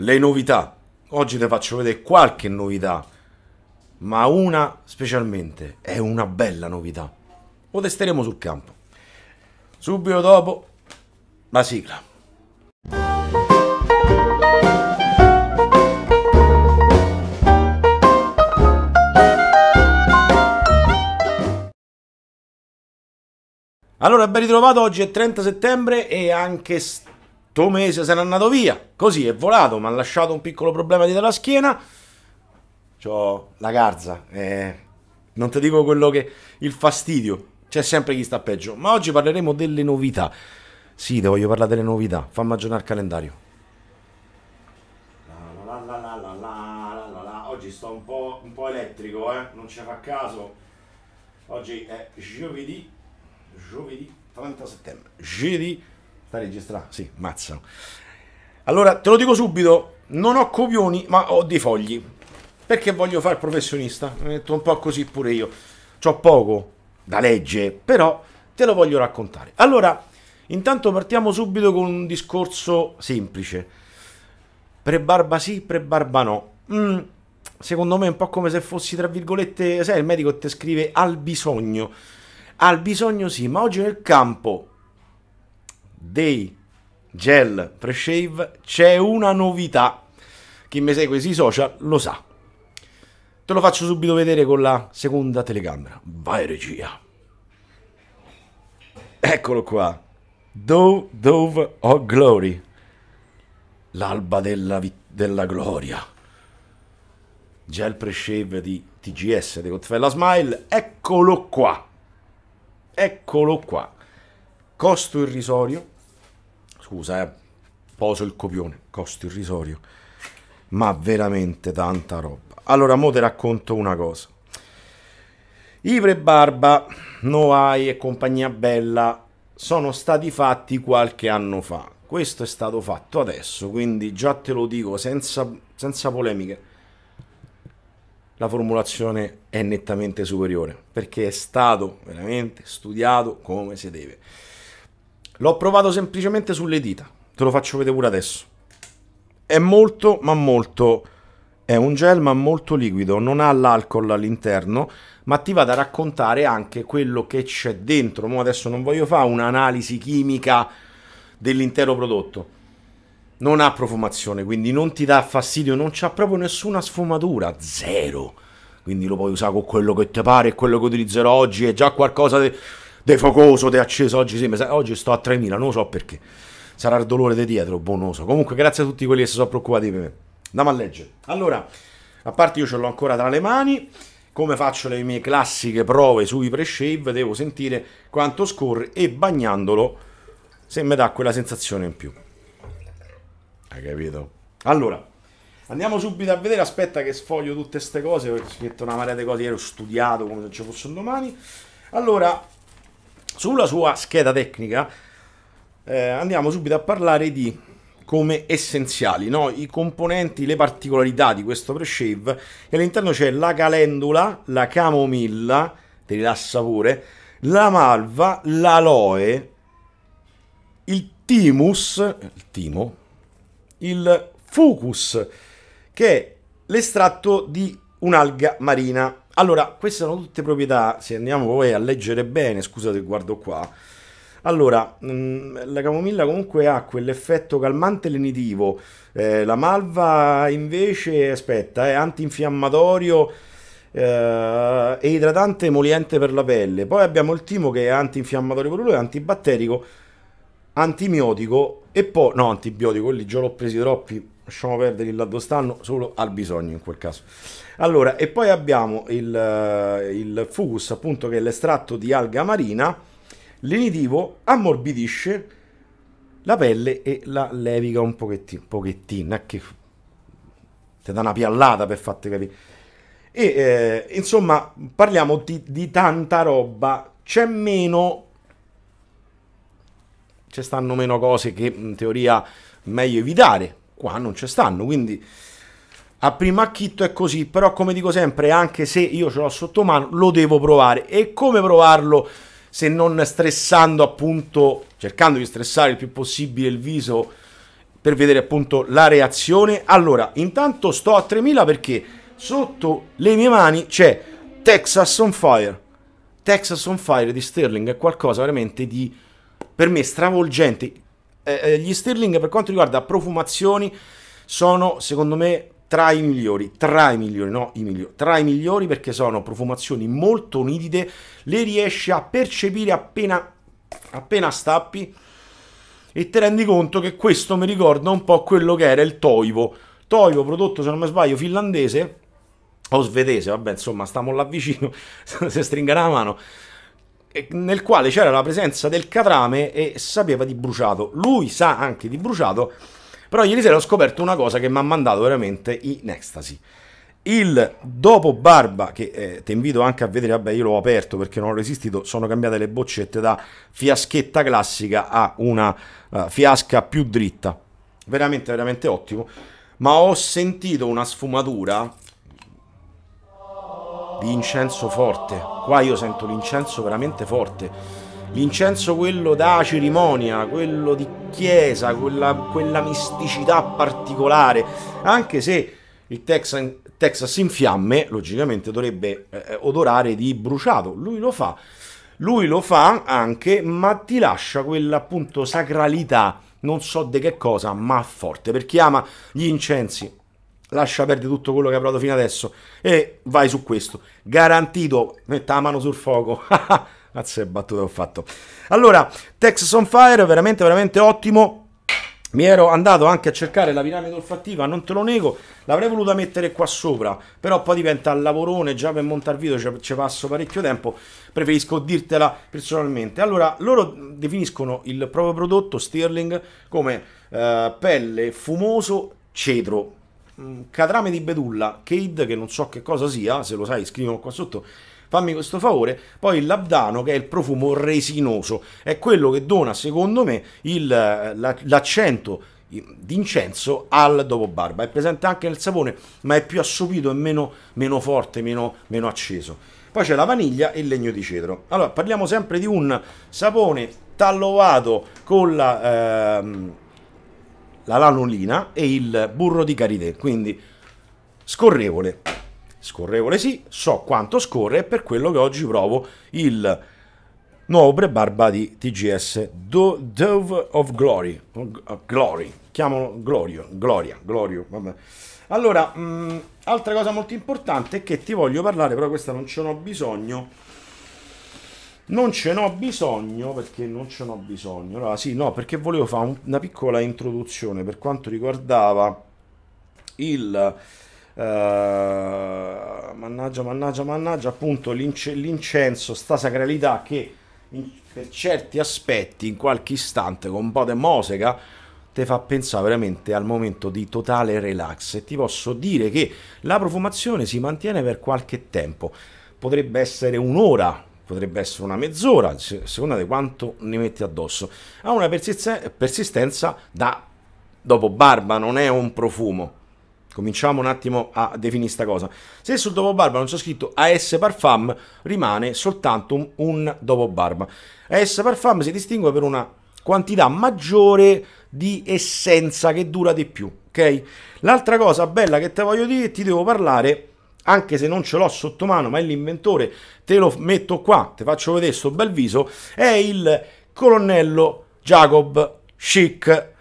le novità. Oggi ti faccio vedere qualche novità, ma una specialmente è una bella novità. Lo testeremo sul campo. Subito dopo la sigla. Allora, ben ritrovato, oggi è 30 settembre e anche Tomese se n'è andato via, così è volato, mi ha lasciato un piccolo problema dietro la schiena. C'ho la garza, eh, non ti dico quello che... il fastidio, c'è sempre chi sta peggio. Ma oggi parleremo delle novità. Sì, ti voglio parlare delle novità, fammi aggiornare il calendario. La, la, la, Oggi sto un po', un po elettrico, eh? non ci fa caso. Oggi è giovedì, giovedì 30 settembre. Giovedì Sta registrando? Sì, mazzano. Allora, te lo dico subito, non ho copioni, ma ho dei fogli. Perché voglio fare professionista? Mi metto un po' così pure io. C'ho poco da legge, però te lo voglio raccontare. Allora, intanto partiamo subito con un discorso semplice. Pre-barba sì, pre-barba no. Mm, secondo me è un po' come se fossi, tra virgolette, sai, il medico ti scrive al bisogno. Al bisogno sì, ma oggi nel campo dei gel pre-shave c'è una novità. Chi mi segue sui social lo sa. Te lo faccio subito vedere con la seconda telecamera. Vai regia. Eccolo qua. Dove, Dove oh Glory. L'alba della, della gloria. Gel pre-shave di TGS di Cotfella Smile. Eccolo qua. Eccolo qua costo irrisorio, scusa, eh, poso il copione, costo irrisorio, ma veramente tanta roba. Allora, mo te racconto una cosa. Ivre Barba, Noai e compagnia bella sono stati fatti qualche anno fa. Questo è stato fatto adesso, quindi già te lo dico senza, senza polemiche. La formulazione è nettamente superiore perché è stato veramente studiato come si deve. L'ho provato semplicemente sulle dita. Te lo faccio vedere pure adesso. È molto, ma molto... È un gel ma molto liquido, non ha l'alcol all'interno, ma ti vado a raccontare anche quello che c'è dentro. Mo adesso non voglio fare un'analisi chimica dell'intero prodotto. Non ha profumazione, quindi non ti dà fastidio, non c'ha proprio nessuna sfumatura, zero. Quindi lo puoi usare con quello che ti pare e quello che utilizzerò oggi è già qualcosa di... De De focoso, te acceso, oggi sì, sa, oggi sto a 3000, non lo so perché. Sarà il dolore di dietro, buon non so. Comunque grazie a tutti quelli che si sono preoccupati per me. Andiamo a leggere. Allora, a parte io ce l'ho ancora tra le mani, come faccio le mie classiche prove sui pre-shave, devo sentire quanto scorre e bagnandolo se mi dà quella sensazione in più. Hai capito? Allora, andiamo subito a vedere, aspetta che sfoglio tutte queste cose, perché ho scritto una marea di cose, ero studiato come se ci fossero domani. Allora, sulla sua scheda tecnica eh, andiamo subito a parlare di come essenziali, no? i componenti, le particolarità di questo pre-shave. E all'interno c'è la calendula, la camomilla, te li dà sapore, la malva, l'aloe, il timus, il timo, il fucus, che è l'estratto di un'alga marina. Allora, queste sono tutte proprietà, se andiamo poi a leggere bene, scusate, guardo qua. Allora, mm, la camomilla comunque ha quell'effetto calmante lenitivo, eh, la malva invece, aspetta, è antinfiammatorio eh, e idratante emoliente per la pelle. Poi abbiamo il timo che è antinfiammatorio per lui, antibatterico, antimiotico e poi... no, antibiotico, lì già l'ho presi troppi, lasciamo perdere il dove stanno, solo al bisogno in quel caso. Allora, e poi abbiamo il, eh, il fugus, appunto, che è l'estratto di alga marina. Lenitivo ammorbidisce la pelle e la levica un pochettino, un eh, pochettino, che ti dà una piallata per farti capire. E eh, insomma, parliamo di, di tanta roba, c'è meno ci stanno meno cose che in teoria meglio evitare. Qua non ci stanno, quindi a primo acchitto è così, però come dico sempre, anche se io ce l'ho sotto mano, lo devo provare. E come provarlo se non stressando appunto, cercando di stressare il più possibile il viso per vedere appunto la reazione? Allora, intanto sto a 3000 perché sotto le mie mani c'è Texas on Fire. Texas on Fire di Sterling è qualcosa veramente di, per me, stravolgente. Eh, eh, gli Sterling per quanto riguarda profumazioni sono, secondo me, tra i migliori, tra i migliori, no, i migliori, tra i migliori perché sono profumazioni molto nitide, le riesci a percepire appena, appena stappi e ti rendi conto che questo mi ricorda un po' quello che era il Toivo, Toivo prodotto se non mi sbaglio finlandese o svedese, vabbè insomma stiamo là vicino, se stringa la mano, nel quale c'era la presenza del catrame e sapeva di bruciato, lui sa anche di bruciato, però ieri sera ho scoperto una cosa che mi ha mandato veramente in ecstasy. Il dopo barba, che eh, ti invito anche a vedere, vabbè io l'ho aperto perché non ho resistito, sono cambiate le boccette da fiaschetta classica a una uh, fiasca più dritta. Veramente, veramente ottimo. Ma ho sentito una sfumatura di incenso forte. Qua io sento l'incenso veramente forte l'incenso quello da cerimonia, quello di chiesa, quella, quella misticità particolare, anche se il Texan, Texas in fiamme logicamente dovrebbe eh, odorare di bruciato, lui lo fa, lui lo fa anche, ma ti lascia quella appunto sacralità, non so di che cosa, ma forte, per chi ama gli incensi, lascia perdere tutto quello che ha provato fino adesso e vai su questo, garantito, metta la mano sul fuoco. Grazie, che battuta ho fatto. Allora, Texas on Fire, veramente, veramente ottimo. Mi ero andato anche a cercare la piramide olfattiva, non te lo nego, l'avrei voluta mettere qua sopra, però poi diventa lavorone, già per montare video ci, ci passo parecchio tempo, preferisco dirtela personalmente. Allora, loro definiscono il proprio prodotto, Sterling, come eh, pelle fumoso cedro, mm, catrame di betulla, cade, che non so che cosa sia, se lo sai scrivilo qua sotto, fammi questo favore. Poi il labdano, che è il profumo resinoso, è quello che dona, secondo me, il, eh, l'accento d'incenso al dopo barba. È presente anche nel sapone, ma è più assopito e meno, meno forte, meno, meno acceso. Poi c'è la vaniglia e il legno di cedro. Allora, parliamo sempre di un sapone tallovato con la, ehm, la lanolina e il burro di karité, quindi scorrevole. Scorrevole sì, so quanto scorre e per quello che oggi provo il nuovo pre-barba di TGS, Do- Dove of Glory, eh, Glory, chiamalo Glorio, Gloria, Glorio, vabbè. Allora, mh, mm, altra cosa molto importante è che ti voglio parlare, però questa non ce n'ho bisogno, non ce n'ho bisogno perché non ce n'ho bisogno. Allora, sì, no, perché volevo fare un, una piccola introduzione per quanto riguardava il eh, mannaggia, mannaggia, mannaggia, appunto l'inc- l'incenso, sta sacralità che in, per certi aspetti, in qualche istante, con un po' di mosega, ti fa pensare veramente al momento di totale relax e ti posso dire che la profumazione si mantiene per qualche tempo, potrebbe essere un'ora, potrebbe essere una mezz'ora, a seconda di quanto ne metti addosso, ha una persistenza da dopo barba, non è un profumo Cominciamo un attimo a definire questa cosa. Se sul dopo barba non c'è scritto AS Parfum, rimane soltanto un, un dopo barba. AS Parfum si distingue per una quantità maggiore di essenza che dura di più, ok? L'altra cosa bella che te voglio dire, ti devo parlare, anche se non ce l'ho sotto mano, ma è l'inventore, te lo metto qua, te faccio vedere sto bel viso, è il colonnello Jacob Schick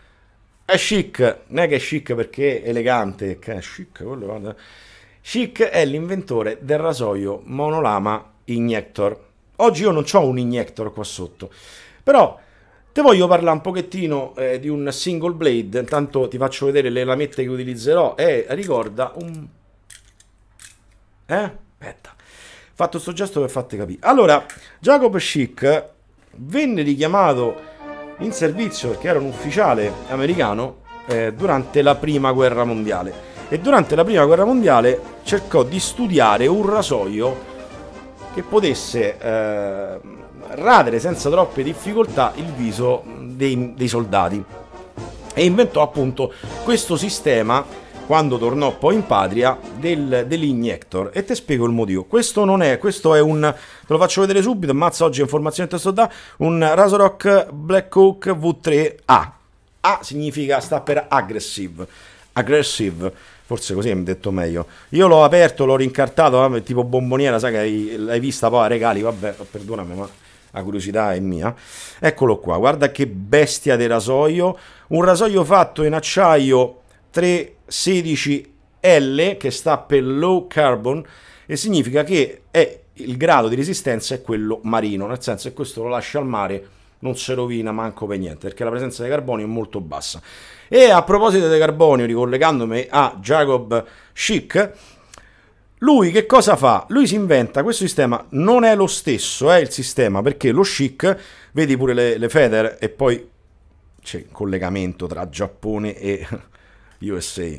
è chic, non è che è chic perché è elegante, che è chic, quello guarda. Chic è l'inventore del rasoio monolama injector. Oggi io non ho un injector qua sotto, però te voglio parlare un pochettino eh, di un single blade, intanto ti faccio vedere le lamette che utilizzerò e eh, ricorda un... Eh? Aspetta. Fatto sto gesto per farti capire. Allora, Jacob Schick venne richiamato in servizio perché era un ufficiale americano eh, durante la prima guerra mondiale e durante la prima guerra mondiale cercò di studiare un rasoio che potesse eh, radere senza troppe difficoltà il viso dei, dei soldati e inventò appunto questo sistema quando tornò poi in patria del, dell'Ignector e te spiego il motivo questo non è questo è un te lo faccio vedere subito mazza oggi informazione te sto da un Black Blackhawk V3A A significa sta per aggressive aggressive forse così mi detto meglio io l'ho aperto l'ho rincartato eh, tipo bomboniera sai che l'hai vista poi a regali vabbè perdonami ma la curiosità è mia. Eccolo qua, guarda che bestia del rasoio, un rasoio fatto in acciaio 316L che sta per low carbon e significa che è, il grado di resistenza è quello marino, nel senso che questo lo lascia al mare non si rovina manco per niente perché la presenza di carbonio è molto bassa. E a proposito di carbonio, ricollegandomi a Jacob Schick, lui che cosa fa? Lui si inventa questo sistema, non è lo stesso, è il sistema, perché lo Schick, vedi pure le, le Feder e poi c'è il collegamento tra Giappone e USA.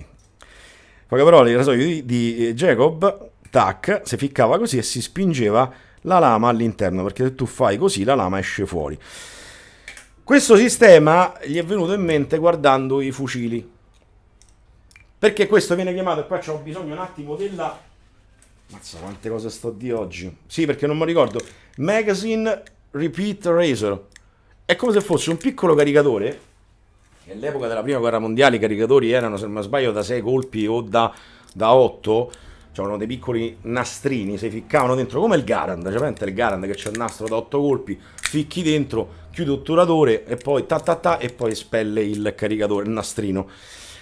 Poche parole, il rasoio di, di eh, Jacob, tac, si ficcava così e si spingeva la lama all'interno, perché se tu fai così la lama esce fuori. Questo sistema gli è venuto in mente guardando i fucili. Perché questo viene chiamato, e qua ho bisogno un attimo della... Mazza, quante cose sto di oggi. Sì, perché non mi ricordo. Magazine Repeat Razor. È come se fosse un piccolo caricatore Nell'epoca della prima guerra mondiale i caricatori erano, se non sbaglio, da 6 colpi o da, da 8. Cioè, dei piccoli nastrini, si ficcavano dentro come il Garand, cioè il Garand che c'è il nastro da 8 colpi, ficchi dentro, chiude otturatore e poi ta ta ta e poi spelle il caricatore, il nastrino.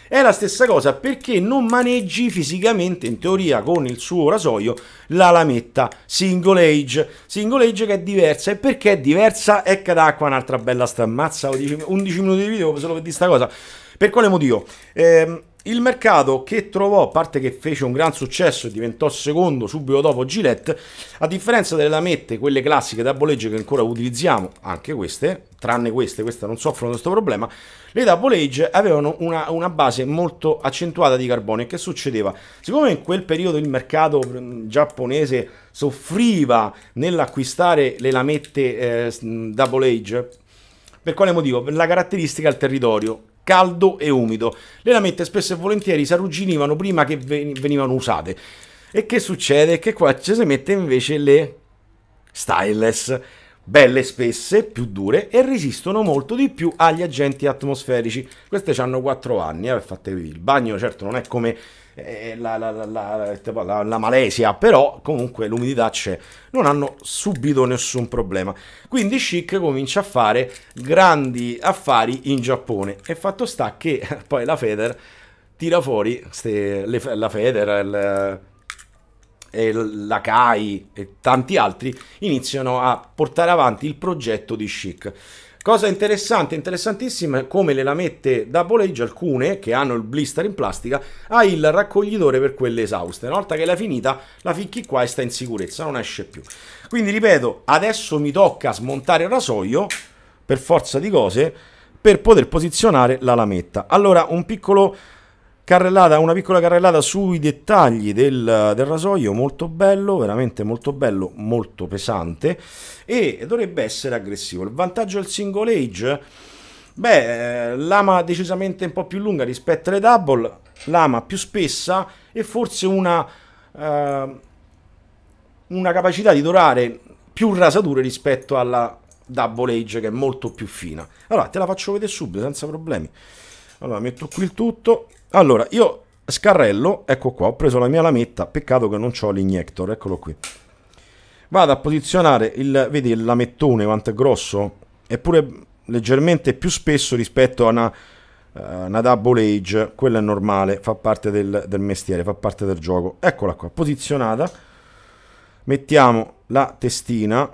È la stessa cosa perché non maneggi fisicamente, in teoria, con il suo rasoio, la lametta Single Age. Single Age che è diversa. E perché è diversa? Ecca d'acqua un'altra bella stammazza. 11 minuti di video solo per di sta cosa. Per quale motivo? Ehm il mercato che trovò, a parte che fece un gran successo e diventò secondo subito dopo Gillette, a differenza delle lamette, quelle classiche da boleggio che ancora utilizziamo, anche queste, tranne queste, queste non soffrono questo problema, le double age avevano una, una, base molto accentuata di carbonio. che succedeva? Siccome in quel periodo il mercato mm, giapponese soffriva nell'acquistare le lamette eh, double age, per quale motivo? Per la caratteristica del territorio caldo e umido. Le lamette spesso e volentieri si arrugginivano prima che venivano usate. E che succede? Che qua ci si mette invece le styleless belle spesse, più dure e resistono molto di più agli agenti atmosferici. Queste hanno 4 anni, eh, fatevi il bagno, certo non è come eh, la, la, la, la, Malesia, però comunque l'umidità c'è, non hanno subito nessun problema. Quindi Chic comincia a fare grandi affari in Giappone e fatto sta che poi la Feder tira fuori ste, le, la Feder, il, e la CAI e tanti altri iniziano a portare avanti il progetto di Chic. Cosa interessante, interessantissima, come le lamette da boleggio, alcune che hanno il blister in plastica, ha il raccoglitore per quelle esauste. Una volta che l'ha finita, la ficchi qua e sta in sicurezza, non esce più. Quindi ripeto, adesso mi tocca smontare il rasoio, per forza di cose, per poter posizionare la lametta. Allora, un piccolo carrellata, una piccola carrellata sui dettagli del, del, rasoio, molto bello, veramente molto bello, molto pesante e dovrebbe essere aggressivo. Il vantaggio del single age, beh, eh, lama decisamente un po' più lunga rispetto alle double, lama più spessa e forse una, eh, una capacità di dorare più rasature rispetto alla double age che è molto più fina. Allora, te la faccio vedere subito senza problemi. Allora, metto qui il tutto, allora, io scarrello, ecco qua, ho preso la mia lametta, peccato che non ho l'injector, eccolo qui. Vado a posizionare il, vedi il lamettone quanto è grosso? Eppure leggermente più spesso rispetto a una, uh, una double age, quella è normale, fa parte del, del mestiere, fa parte del gioco. Eccola qua, posizionata. Mettiamo la testina,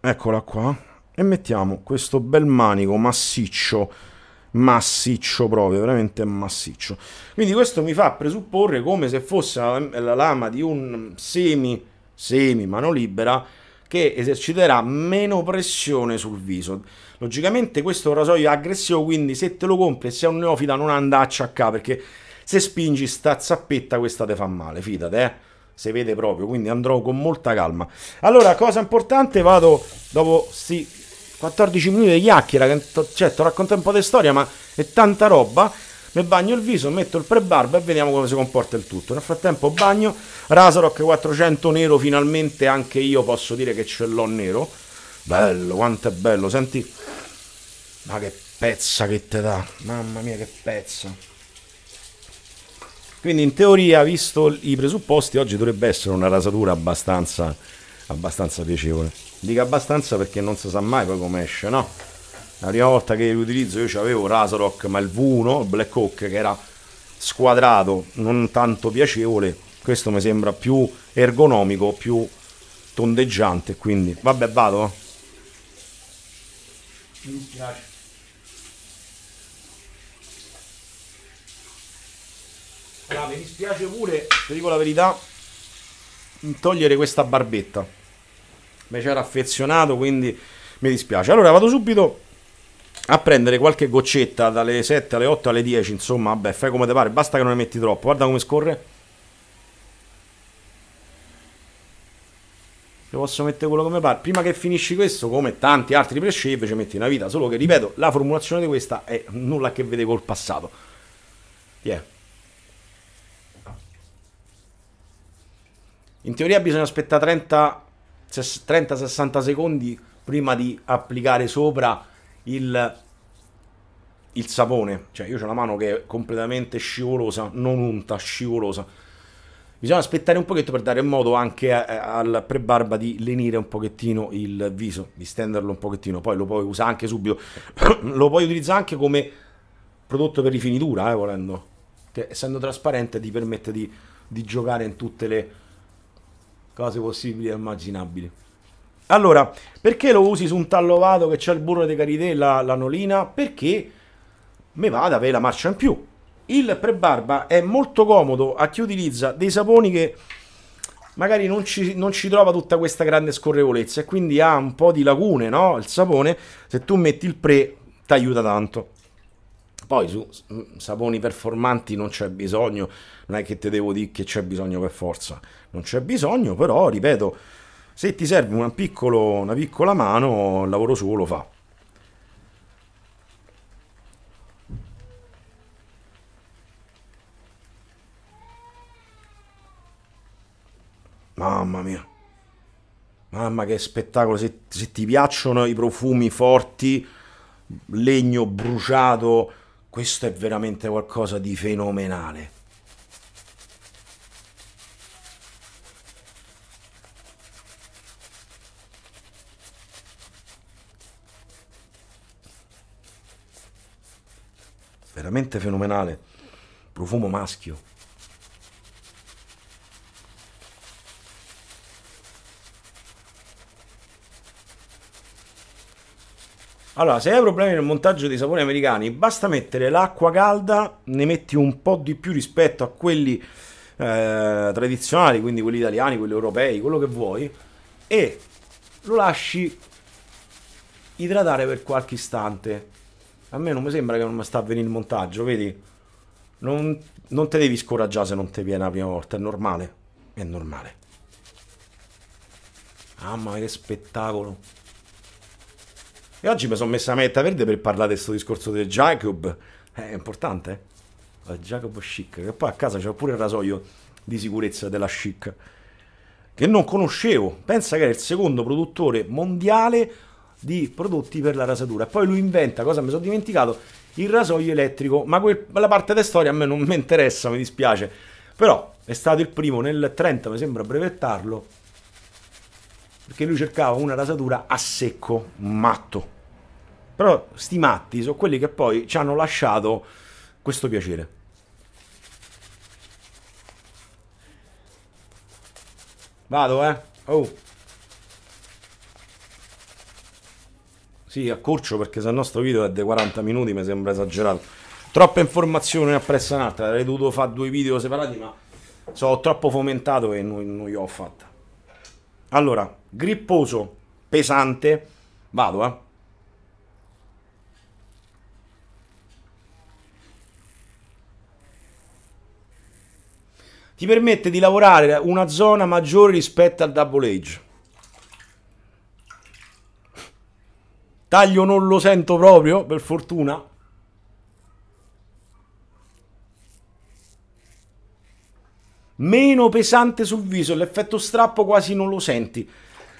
eccola qua, e mettiamo questo bel manico massiccio massiccio proprio, veramente massiccio. Quindi questo mi fa presupporre come se fosse la, lama di un semi, semi mano libera che eserciterà meno pressione sul viso. Logicamente questo rasoio è aggressivo, quindi se te lo compri e sei un neofita non anda a acciaccare perché se spingi sta zappetta questa te fa male, fidate, eh. Se vede proprio, quindi andrò con molta calma. Allora, cosa importante, vado dopo sì, 14 minuti di chiacchiera, cioè ti racconto un po' di storia, ma è tanta roba. Mi bagno il viso, metto il pre-barba e vediamo come si comporta il tutto. Nel frattempo bagno, Rasarock 400 nero, finalmente anche io posso dire che ce l'ho nero. Bello, quanto è bello, senti. Ma che pezza che te dà, mamma mia che pezza. Quindi in teoria, visto i presupposti, oggi dovrebbe essere una rasatura abbastanza, abbastanza piacevole dica abbastanza perché non si sa mai poi come esce, no? La prima volta che l'utilizzo io avevo Razorok, ma il V1, il Black Hawk, che era squadrato, non tanto piacevole, questo mi sembra più ergonomico, più tondeggiante, quindi vabbè vado. Mi dispiace. Allora, mi dispiace pure, ti dico la verità, togliere questa barbetta mi c'era affezionato, quindi mi dispiace. Allora vado subito a prendere qualche goccetta dalle 7 alle 8 alle 10, insomma, vabbè, fai come te pare, basta che non ne metti troppo. Guarda come scorre. Ci posso mettere quello come pare. Prima che finisci questo, come tanti altri presceve, ci metti una vita, solo che ripeto, la formulazione di questa è nulla a che vedere col passato. Yeah. In teoria bisogna aspettare 30 30-60 secondi prima di applicare sopra il, il sapone. Cioè io ho la mano che è completamente scivolosa, non unta, scivolosa. Bisogna aspettare un pochetto per dare modo anche eh, al prebarba di lenire un pochettino il viso, di stenderlo un pochettino, poi lo puoi usare anche subito, lo puoi utilizzare anche come prodotto per rifinitura, eh, volendo, che essendo trasparente ti permette di, di giocare in tutte le, cose possibili e immaginabili. Allora, perché lo usi su un tallovato che c'è il burro di Carité e la, la nolina? Perché me va ad avere la marcia in più. Il pre-barba è molto comodo a chi utilizza dei saponi che magari non ci, non ci, trova tutta questa grande scorrevolezza e quindi ha un po' di lacune, no? Il sapone, se tu metti il pre, ti aiuta tanto. Poi su mm, saponi performanti non c'è bisogno, non è che te devo dire che c'è bisogno per forza non c'è bisogno, però ripeto, se ti serve una, piccolo, una piccola mano, il lavoro suo lo fa. Mamma mia. Mamma che spettacolo, se, se, ti piacciono i profumi forti, legno bruciato, questo è veramente qualcosa di fenomenale. veramente fenomenale, profumo maschio. Allora, se hai problemi nel montaggio dei saponi americani, basta mettere l'acqua calda, ne metti un po' di più rispetto a quelli eh, tradizionali, quindi quelli italiani, quelli europei, quello che vuoi, e lo lasci idratare per qualche istante. A me non mi sembra che non mi sta avvenendo il montaggio, vedi? Non, non te devi scoraggiare se non ti viene la prima volta, è normale. È normale. Mamma ah, che spettacolo. E oggi mi sono messa a metta verde per parlare di questo discorso del Jacob. Eh, è importante. Eh? Jacob Chic. Che poi a casa c'è pure il rasoio di sicurezza della Chic. Che non conoscevo. Pensa che era il secondo produttore mondiale di prodotti per la rasatura. E poi lui inventa, cosa mi sono dimenticato, il rasoio elettrico, ma quella parte della storia a me non mi interessa, mi dispiace. Però è stato il primo nel 30, mi sembra a brevettarlo, perché lui cercava una rasatura a secco, matto. Però sti matti sono quelli che poi ci hanno lasciato questo piacere. Vado, eh. Oh. Sì, accorcio perché se il nostro video è di 40 minuti mi sembra esagerato. Troppa informazione appresso un'altra, avrei dovuto fare due video separati, ma sono troppo fomentato e non, non li ho fatta. Allora, gripposo, pesante, vado eh. Ti permette di lavorare una zona maggiore rispetto al double age. Taglio non lo sento proprio, per fortuna. Meno pesante sul viso, l'effetto strappo quasi non lo senti.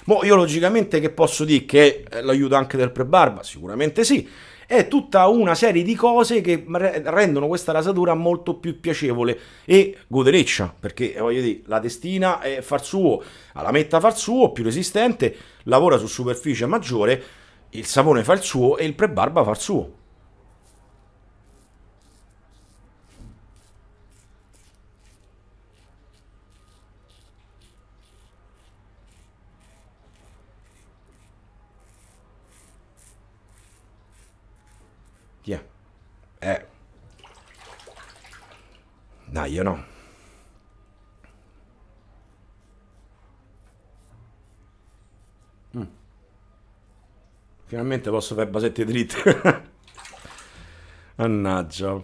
Mo io logicamente che posso dire che eh, l'aiuto anche del prebarba, sicuramente sì. È tutta una serie di cose che rendono questa rasatura molto più piacevole e godereccia, perché eh, voglio dire, la testina è far suo, la metta far suo, più resistente, lavora su superficie maggiore il sapone fa il suo e il prebarba fa il suo. Yeah. Eh. Dai, io no. Finalmente posso fare basette dritte. Mannaggia.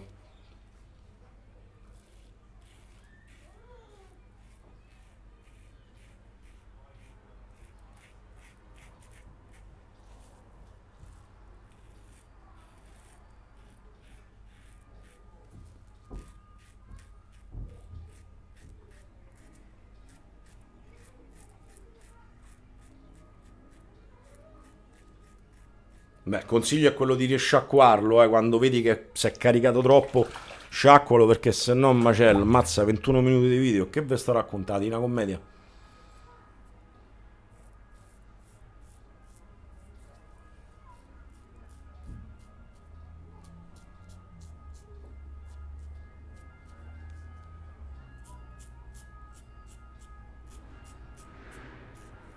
Beh, consiglio è quello di risciacquarlo, eh, quando vedi che si è caricato troppo, sciacqualo perché se no macello, mazza 21 minuti di video, che ve sto raccontando, una commedia?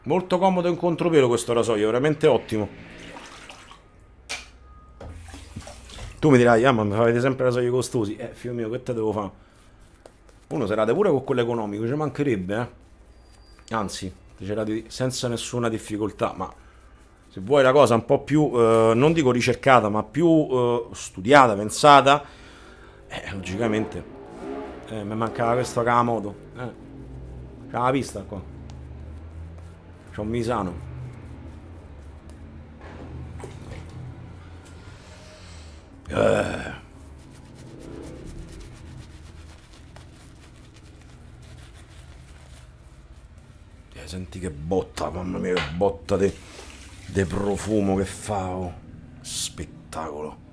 Molto comodo in contropelo questo rasoio, veramente ottimo. Tu mi dirai, ah ma avete sempre la soglia costosi. Eh, figlio mio, che te devo fare? Uno serate pure con quello economico, ci mancherebbe, eh? Anzi, serate senza nessuna difficoltà, ma se vuoi la cosa un po' più, eh, non dico ricercata, ma più eh, studiata, pensata, eh, logicamente, eh, mi mancava questo Kamoto, eh, c'è la pista qua, c'è un Misano. Eh, senti che botta, mamma mia che botta di profumo che fa, oh. spettacolo.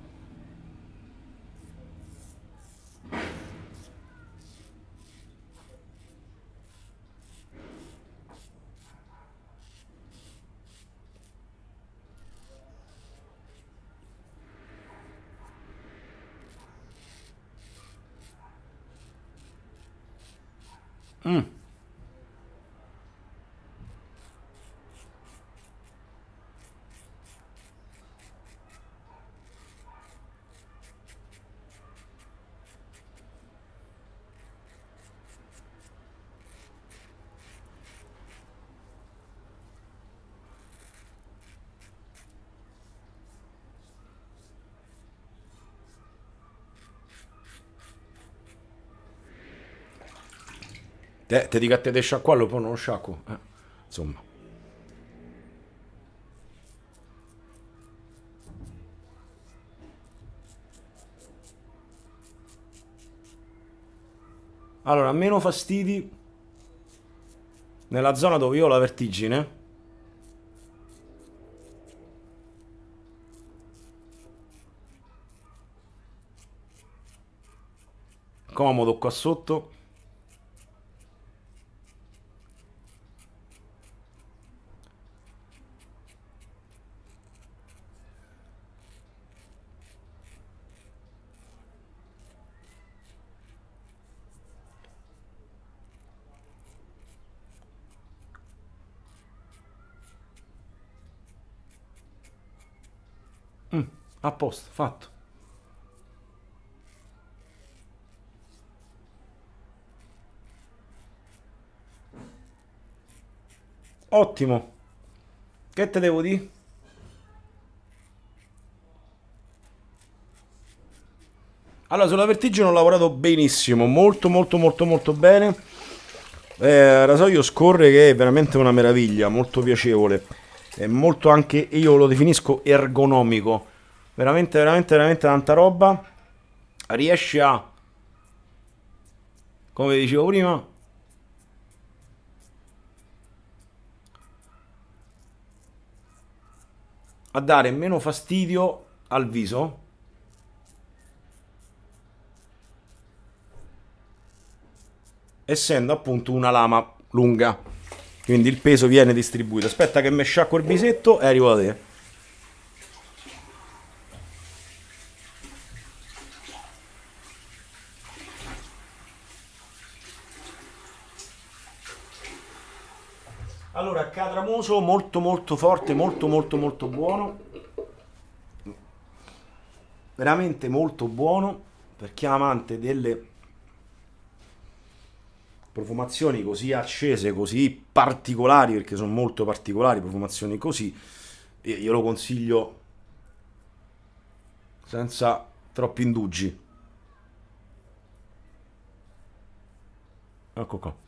Mm. Te, te dica a te di sciacquarlo, poi non lo sciacquo. Eh, insomma. Allora, meno fastidi nella zona dove io ho la vertigine. Comodo qua sotto. A posto, fatto. Ottimo. Che te devo dire? Allora, sulla vertigine ho lavorato benissimo, molto molto molto molto bene. Eh, rasoio scorre che è veramente una meraviglia, molto piacevole. È molto anche, io lo definisco ergonomico. Veramente, veramente, veramente tanta roba. Riesce a, come dicevo prima, a dare meno fastidio al viso. Essendo appunto una lama lunga. Quindi il peso viene distribuito. Aspetta che mi sciacquo il bisetto e arrivo a te. Allora, catramuso molto molto forte, molto molto molto buono. Veramente molto buono per chi è amante delle profumazioni così accese, così particolari, perché sono molto particolari, profumazioni così, io lo consiglio senza troppi indugi. Ecco qua.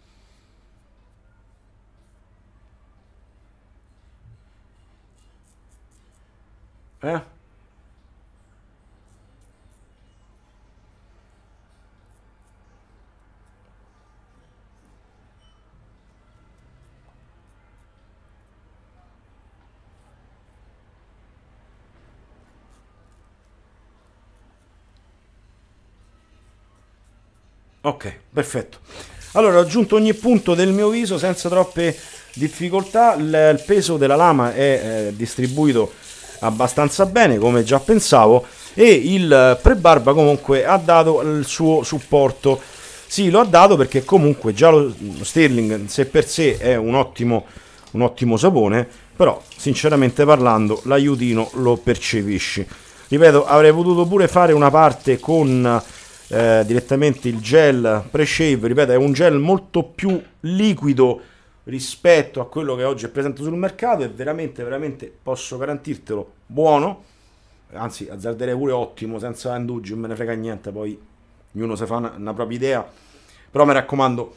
Eh? Ok, perfetto. Allora ho aggiunto ogni punto del mio viso senza troppe difficoltà, il, peso della lama è eh, distribuito abbastanza bene come già pensavo e il pre-barba comunque ha dato il suo supporto sì, lo ha dato perché comunque già lo Sterling se per sé è un ottimo, un ottimo sapone, però sinceramente parlando l'aiutino lo percepisci. Ripeto, avrei potuto pure fare una parte con eh, direttamente il gel pre-shave, ripeto è un gel molto più liquido rispetto a quello che oggi è presente sul mercato è veramente, veramente, posso garantirtelo, buono, anzi azzarderei pure ottimo, senza indugi, non me ne frega niente, poi ognuno si fa una, una propria idea, però mi raccomando,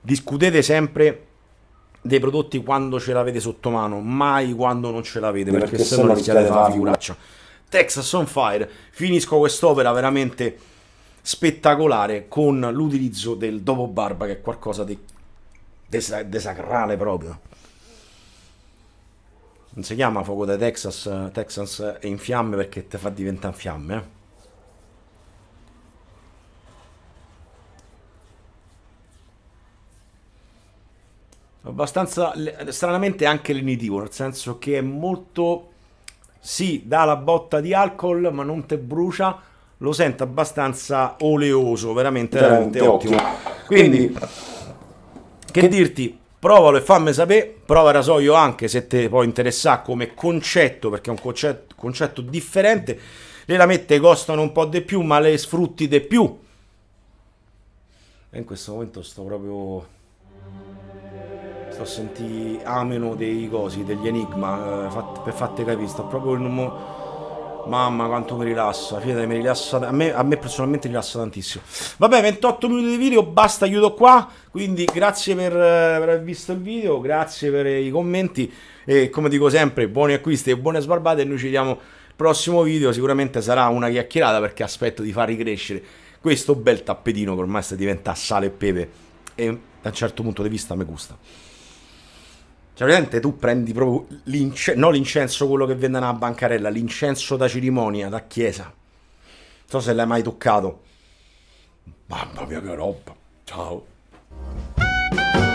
discutete sempre dei prodotti quando ce l'avete sotto mano, mai quando non ce l'avete, perché, perché se no rischiate di fare la figuraccia. Texas on Fire, finisco quest'opera veramente spettacolare con l'utilizzo del dopo barba che è qualcosa di desa- desacrale proprio. Non si chiama fuoco da Texas, Texas è in fiamme perché ti fa diventare fiamme. Eh. abbastanza stranamente anche lenitivo, nel senso che è molto sì, dà la botta di alcol, ma non te brucia, lo sento abbastanza oleoso, veramente, veramente ottimo. ottimo. Quindi che, che dirti? Provalo e fammi sapere, prova rasoio anche se ti può interessare come concetto, perché è un concetto, concetto differente. Le lamette costano un po' di più, ma le sfrutti di più. E in questo momento sto proprio sto sentendo ameno dei cosi, degli enigma, eh, per fatte capire, sto proprio in un, mo- Mamma quanto mi rilassa, fidate mi rilassa, a me, a me, personalmente rilassa tantissimo. Vabbè 28 minuti di video, basta, chiudo qua, quindi grazie per, per aver visto il video, grazie per i commenti e come dico sempre buoni acquisti e buone sbarbate e noi ci vediamo al prossimo video, sicuramente sarà una chiacchierata perché aspetto di far ricrescere questo bel tappetino che ormai sta diventa sale e pepe e da un certo punto di vista mi gusta. Cioè, ovviamente tu prendi proprio l'incenso, non l'incenso quello che vende nella bancarella, l'incenso da cerimonia, da chiesa. Non so se l'hai mai toccato. Mamma mia che roba. Ciao.